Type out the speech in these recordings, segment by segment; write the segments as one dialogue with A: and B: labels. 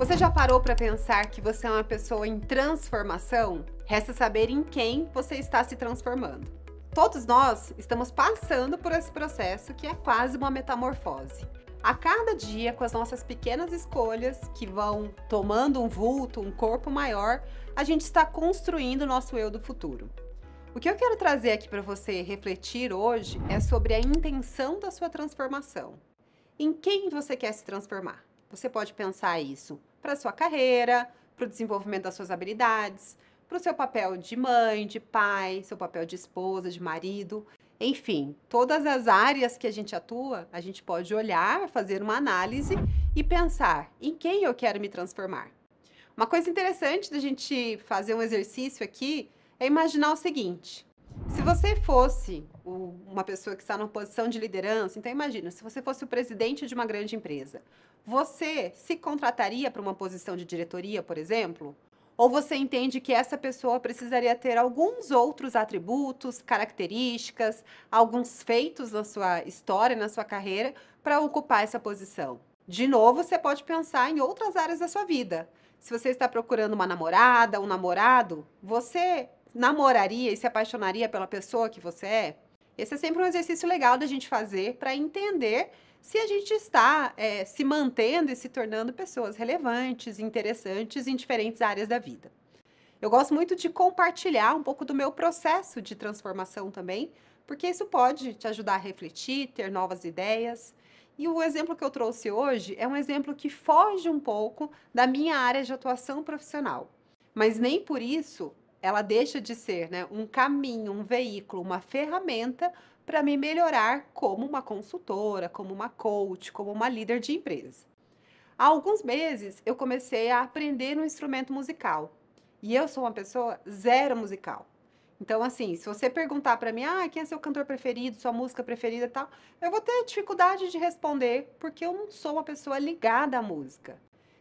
A: Você já parou para pensar que você é uma pessoa em transformação? Resta saber em quem você está se transformando. Todos nós estamos passando por esse processo que é quase uma metamorfose. A cada dia, com as nossas pequenas escolhas que vão tomando um vulto, um corpo maior, a gente está construindo o nosso eu do futuro. O que eu quero trazer aqui para você refletir hoje é sobre a intenção da sua transformação. Em quem você quer se transformar? Você pode pensar isso para sua carreira, para o desenvolvimento das suas habilidades, para o seu papel de mãe, de pai, seu papel de esposa, de marido. Enfim, todas as áreas que a gente atua, a gente pode olhar, fazer uma análise e pensar em quem eu quero me transformar. Uma coisa interessante da gente fazer um exercício aqui é imaginar o seguinte: se você fosse o, uma pessoa que está numa posição de liderança, então imagina, se você fosse o presidente de uma grande empresa, você se contrataria para uma posição de diretoria, por exemplo? Ou você entende que essa pessoa precisaria ter alguns outros atributos, características, alguns feitos na sua história, na sua carreira, para ocupar essa posição? De novo, você pode pensar em outras áreas da sua vida. Se você está procurando uma namorada, um namorado, você namoraria e se apaixonaria pela pessoa que você é? Esse é sempre um exercício legal da gente fazer para entender se a gente está é, se mantendo e se tornando pessoas relevantes, interessantes em diferentes áreas da vida. Eu gosto muito de compartilhar um pouco do meu processo de transformação também, porque isso pode te ajudar a refletir, ter novas ideias. E o exemplo que eu trouxe hoje é um exemplo que foge um pouco da minha área de atuação profissional. Mas nem por isso ela deixa de ser né, um caminho, um veículo, uma ferramenta para me melhorar como uma consultora, como uma coach, como uma líder de empresa. Há alguns meses eu comecei a aprender um instrumento musical e eu sou uma pessoa zero musical. Então, assim, se você perguntar para mim, ah, quem é seu cantor preferido, sua música preferida e tal, eu vou ter dificuldade de responder, porque eu não sou uma pessoa ligada à música.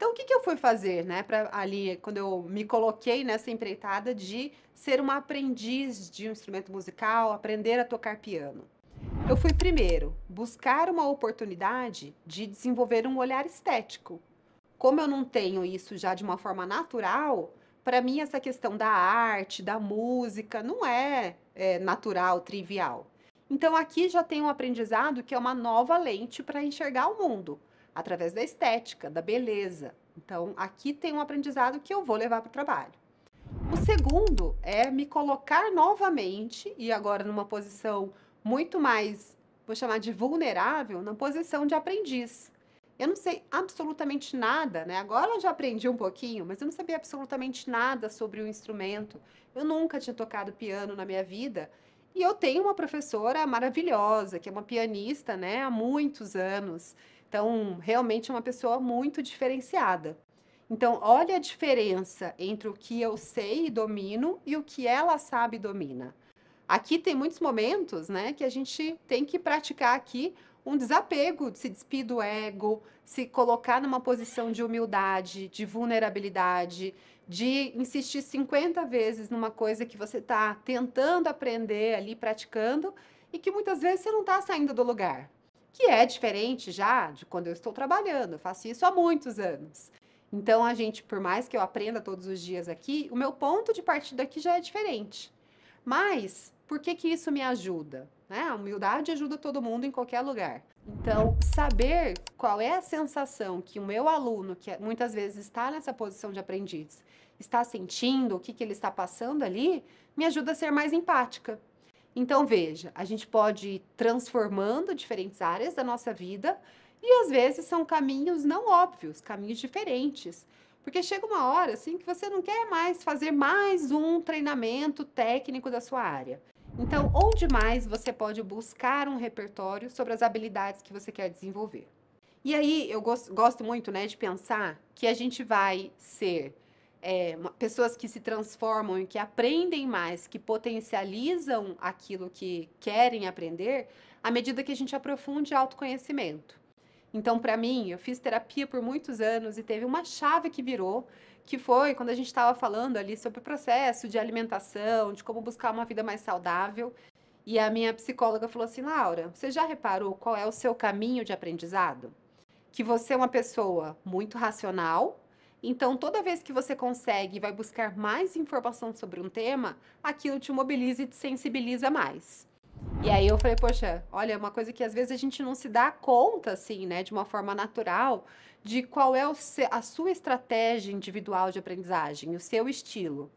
A: Então, o que, que eu fui fazer, né, para ali, quando eu me coloquei nessa empreitada de ser uma aprendiz de um instrumento musical, aprender a tocar piano? Eu fui primeiro buscar uma oportunidade de desenvolver um olhar estético. Como eu não tenho isso já de uma forma natural, para mim essa questão da arte, da música, não é, é natural, trivial. Então aqui já tem um aprendizado que é uma nova lente para enxergar o mundo através da estética, da beleza. Então, aqui tem um aprendizado que eu vou levar para o trabalho. O segundo é me colocar novamente, e agora numa posição muito mais, vou chamar de vulnerável, na posição de aprendiz. Eu não sei absolutamente nada, né? Agora eu já aprendi um pouquinho, mas eu não sabia absolutamente nada sobre o instrumento. Eu nunca tinha tocado piano na minha vida. E eu tenho uma professora maravilhosa, que é uma pianista, né, há muitos anos. Então, realmente é uma pessoa muito diferenciada. Então, olha a diferença entre o que eu sei e domino e o que ela sabe e domina. Aqui tem muitos momentos, né, que a gente tem que praticar aqui um desapego, se despir do ego, se colocar numa posição de humildade, de vulnerabilidade, de insistir 50 vezes numa coisa que você está tentando aprender ali, praticando, e que muitas vezes você não está saindo do lugar que é diferente já de quando eu estou trabalhando. Eu faço isso há muitos anos. Então, a gente, por mais que eu aprenda todos os dias aqui, o meu ponto de partida aqui já é diferente. Mas, por que que isso me ajuda? Né? A humildade ajuda todo mundo em qualquer lugar. Então, saber qual é a sensação que o meu aluno, que é, muitas vezes está nessa posição de aprendiz, está sentindo, o que, que ele está passando ali, me ajuda a ser mais empática. Então, veja, a gente pode ir transformando diferentes áreas da nossa vida e às vezes são caminhos não óbvios, caminhos diferentes. Porque chega uma hora assim que você não quer mais fazer mais um treinamento técnico da sua área. Então, onde mais você pode buscar um repertório sobre as habilidades que você quer desenvolver? E aí eu gosto, gosto muito, né, de pensar que a gente vai ser é, pessoas que se transformam e que aprendem mais, que potencializam aquilo que querem aprender, à medida que a gente aprofunde autoconhecimento. Então, para mim, eu fiz terapia por muitos anos e teve uma chave que virou, que foi quando a gente estava falando ali sobre o processo de alimentação, de como buscar uma vida mais saudável. E a minha psicóloga falou assim: Laura, você já reparou qual é o seu caminho de aprendizado? Que você é uma pessoa muito racional, então, toda vez que você consegue e vai buscar mais informação sobre um tema, aquilo te mobiliza e te sensibiliza mais. E aí eu falei, poxa, olha, é uma coisa que às vezes a gente não se dá conta, assim, né, de uma forma natural, de qual é a sua estratégia individual de aprendizagem, o seu estilo.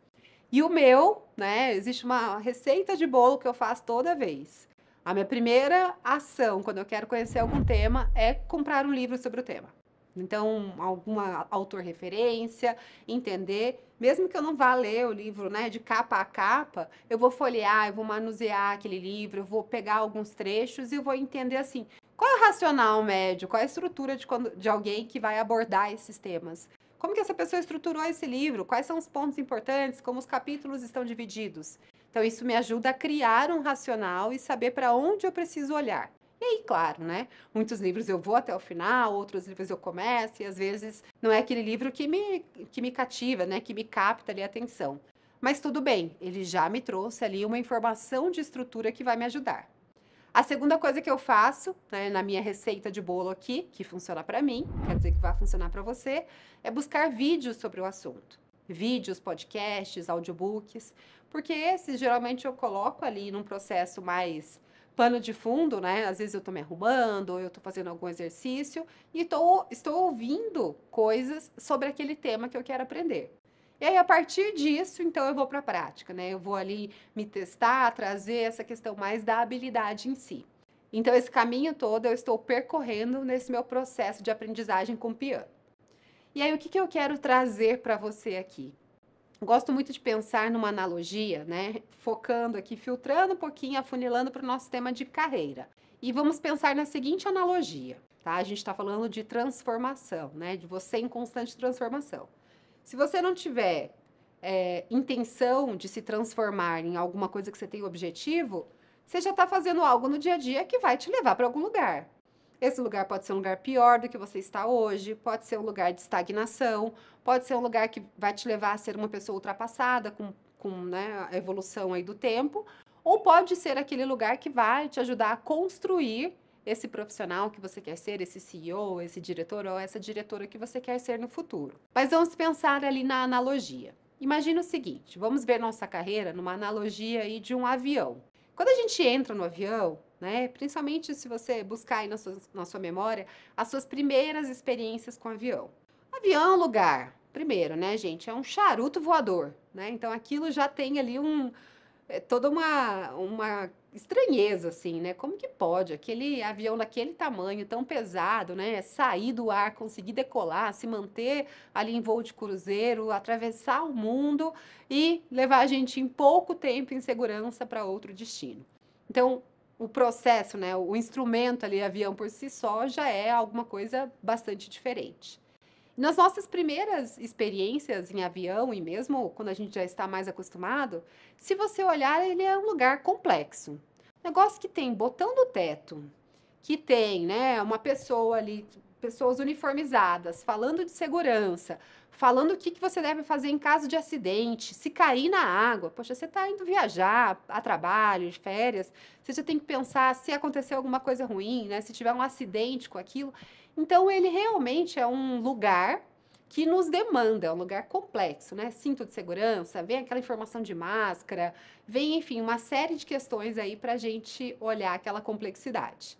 A: E o meu, né, existe uma receita de bolo que eu faço toda vez. A minha primeira ação, quando eu quero conhecer algum tema, é comprar um livro sobre o tema. Então, alguma autorreferência, entender. Mesmo que eu não vá ler o livro né, de capa a capa, eu vou folhear, eu vou manusear aquele livro, eu vou pegar alguns trechos e eu vou entender assim, qual é o racional médio, qual é a estrutura de, quando, de alguém que vai abordar esses temas. Como que essa pessoa estruturou esse livro? Quais são os pontos importantes? Como os capítulos estão divididos? Então, isso me ajuda a criar um racional e saber para onde eu preciso olhar. E aí, claro, né? Muitos livros eu vou até o final, outros livros eu começo, e às vezes não é aquele livro que me, que me cativa, né? Que me capta ali a atenção. Mas tudo bem, ele já me trouxe ali uma informação de estrutura que vai me ajudar. A segunda coisa que eu faço, né, na minha receita de bolo aqui, que funciona para mim, quer dizer que vai funcionar para você, é buscar vídeos sobre o assunto. Vídeos, podcasts, audiobooks, porque esses geralmente eu coloco ali num processo mais pano de fundo, né? Às vezes eu estou me arrumando, ou eu estou fazendo algum exercício e tô, estou ouvindo coisas sobre aquele tema que eu quero aprender. E aí, a partir disso, então eu vou para a prática, né? Eu vou ali me testar, trazer essa questão mais da habilidade em si. Então, esse caminho todo eu estou percorrendo nesse meu processo de aprendizagem com piano. E aí, o que, que eu quero trazer para você aqui? Gosto muito de pensar numa analogia, né? Focando aqui, filtrando um pouquinho, afunilando para o nosso tema de carreira. E vamos pensar na seguinte analogia, tá? A gente está falando de transformação, né? De você em constante transformação. Se você não tiver é, intenção de se transformar em alguma coisa que você tem objetivo, você já está fazendo algo no dia a dia que vai te levar para algum lugar. Esse lugar pode ser um lugar pior do que você está hoje, pode ser um lugar de estagnação, pode ser um lugar que vai te levar a ser uma pessoa ultrapassada com, com né, a evolução aí do tempo, ou pode ser aquele lugar que vai te ajudar a construir esse profissional que você quer ser, esse CEO, esse diretor ou essa diretora que você quer ser no futuro. Mas vamos pensar ali na analogia. Imagina o seguinte, vamos ver nossa carreira numa analogia aí de um avião. Quando a gente entra no avião, né? Principalmente se você buscar aí na sua, na sua memória as suas primeiras experiências com avião. Avião, é lugar, primeiro, né, gente? É um charuto voador, né? Então aquilo já tem ali um. É toda uma, uma estranheza, assim, né? Como que pode aquele avião daquele tamanho, tão pesado, né? Sair do ar, conseguir decolar, se manter ali em voo de cruzeiro, atravessar o mundo e levar a gente em pouco tempo em segurança para outro destino. Então, o processo, né, o instrumento ali, avião por si só, já é alguma coisa bastante diferente. Nas nossas primeiras experiências em avião e mesmo quando a gente já está mais acostumado, se você olhar, ele é um lugar complexo. Negócio que tem botão do teto, que tem, né, uma pessoa ali pessoas uniformizadas, falando de segurança, falando o que, que você deve fazer em caso de acidente, se cair na água. Poxa, você está indo viajar, a trabalho, de férias, você já tem que pensar se acontecer alguma coisa ruim, né? Se tiver um acidente com aquilo. Então, ele realmente é um lugar que nos demanda, é um lugar complexo, né? Cinto de segurança, vem aquela informação de máscara, vem, enfim, uma série de questões aí para a gente olhar aquela complexidade.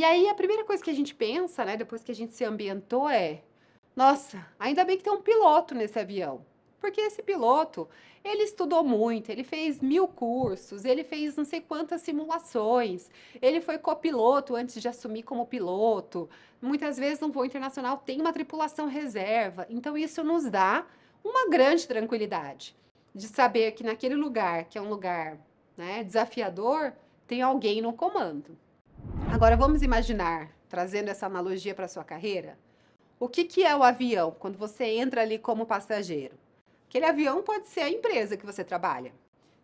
A: E aí a primeira coisa que a gente pensa, né, depois que a gente se ambientou é: nossa, ainda bem que tem um piloto nesse avião. Porque esse piloto, ele estudou muito, ele fez mil cursos, ele fez não sei quantas simulações, ele foi copiloto antes de assumir como piloto. Muitas vezes no voo internacional tem uma tripulação reserva. Então isso nos dá uma grande tranquilidade de saber que naquele lugar, que é um lugar né, desafiador, tem alguém no comando. Agora vamos imaginar, trazendo essa analogia para sua carreira, o que, que é o avião quando você entra ali como passageiro? Aquele avião pode ser a empresa que você trabalha,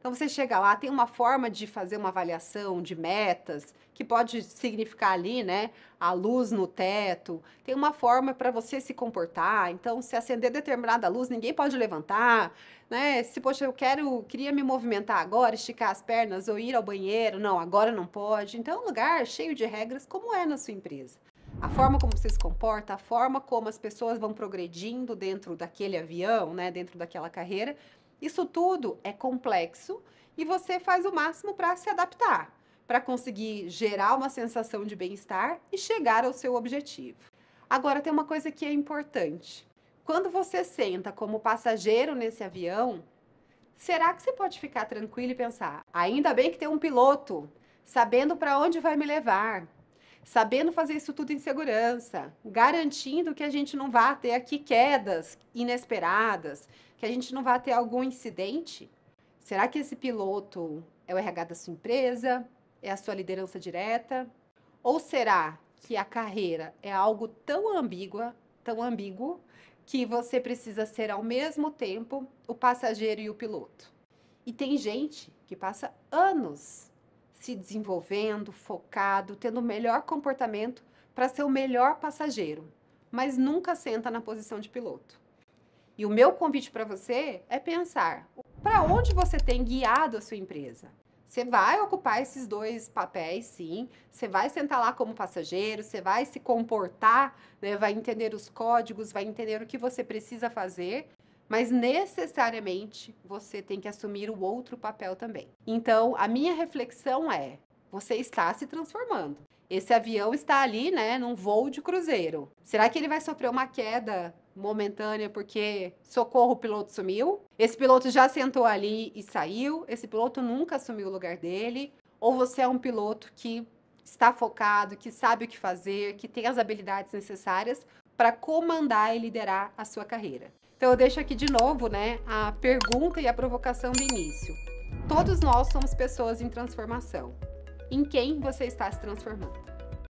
A: então você chega lá, tem uma forma de fazer uma avaliação de metas, que pode significar ali, né, a luz no teto, tem uma forma para você se comportar. Então, se acender determinada luz, ninguém pode levantar, né? Se poxa, eu quero, queria me movimentar agora, esticar as pernas ou ir ao banheiro, não, agora não pode. Então, é um lugar cheio de regras, como é na sua empresa. A forma como você se comporta, a forma como as pessoas vão progredindo dentro daquele avião, né, dentro daquela carreira, isso tudo é complexo e você faz o máximo para se adaptar, para conseguir gerar uma sensação de bem-estar e chegar ao seu objetivo. Agora, tem uma coisa que é importante. Quando você senta como passageiro nesse avião, será que você pode ficar tranquilo e pensar: ainda bem que tem um piloto sabendo para onde vai me levar, sabendo fazer isso tudo em segurança, garantindo que a gente não vá ter aqui quedas inesperadas, que a gente não vá ter algum incidente? Será que esse piloto é o RH da sua empresa? É a sua liderança direta? Ou será que a carreira é algo tão ambígua, tão ambíguo, que você precisa ser ao mesmo tempo o passageiro e o piloto? E tem gente que passa anos se desenvolvendo, focado, tendo o melhor comportamento para ser o melhor passageiro, mas nunca senta na posição de piloto. E o meu convite para você é pensar para onde você tem guiado a sua empresa. Você vai ocupar esses dois papéis, sim. Você vai sentar lá como passageiro, você vai se comportar, né? vai entender os códigos, vai entender o que você precisa fazer, mas necessariamente você tem que assumir o outro papel também. Então, a minha reflexão é: você está se transformando. Esse avião está ali, né, num voo de cruzeiro. Será que ele vai sofrer uma queda momentânea porque socorro, o piloto sumiu? Esse piloto já sentou ali e saiu? Esse piloto nunca assumiu o lugar dele? Ou você é um piloto que está focado, que sabe o que fazer, que tem as habilidades necessárias para comandar e liderar a sua carreira? Então eu deixo aqui de novo, né, a pergunta e a provocação do início. Todos nós somos pessoas em transformação. Em quem você está se transformando?